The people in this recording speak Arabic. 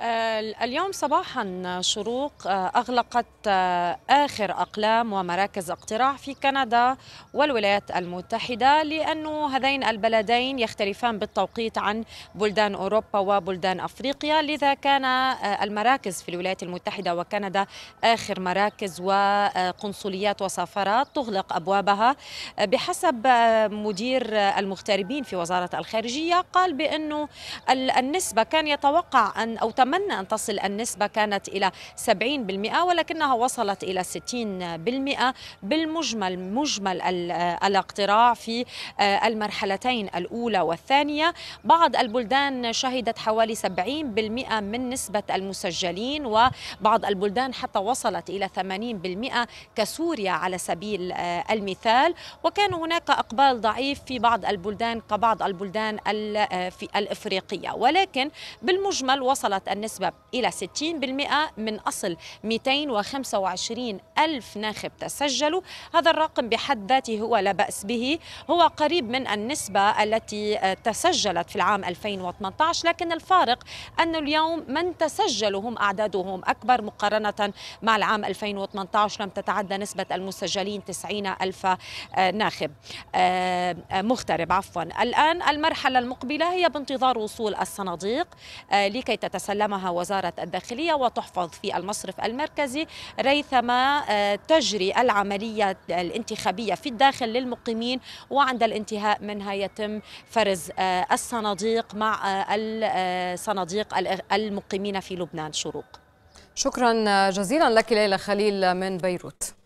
آه، اليوم صباحا شروق آه، أغلقت آه، آخر أقلام ومراكز اقتراع في كندا والولايات المتحدة لأن هذين البلدين يختلفان بالتوقيت عن بلدان أوروبا وبلدان أفريقيا لذا كان المراكز في الولايات المتحدة وكندا آخر مراكز وقنصليات وسفارات تغلق أبوابها بحسب مدير المغتربين في وزارة الخارجية قال بأنه النسبة كان يتوقع أن أو تمنى أن تصل النسبة كانت إلى 70% ولكنها وصلت إلى 60% بالمجمل مجمل الاقتراع في آه، المرحلتين الأولى والثانية بعض البلدان شهدت حوالي 70% من نسبة المسجلين وبعض البلدان حتى وصلت إلى 80% كسوريا على سبيل آه، المثال وكان هناك اقبال ضعيف في بعض البلدان كبعض البلدان آه، الافريقيه ولكن بالمجمل وصلت النسبة إلى 60% من أصل 225 ألف ناخب تسجلوا هذا الرقم بحد ذاته هو لا بأس به هو قريب من النسبة التي تسجلت في العام 2018 لكن الفارق أن اليوم من تسجلوا هم أعدادهم أكبر مقارنة مع العام 2018 لم تتعدى نسبة المسجلين 90 ألف ناخب آه، مغترب عفوا الآن المرحلة المقبلة هي بانتظار وصول الصناديق آه، لكي تتسلى أعلمها وزارة الداخلية وتحفظ في المصرف المركزي ريثما آه، تجري العملية الانتخابية في الداخل للمقيمين وعند الانتهاء منها يتم فرز آه، الصناديق مع آه، الصناديق المقيمين في لبنان شروق شكرا جزيلا لك ليلى خليل من بيروت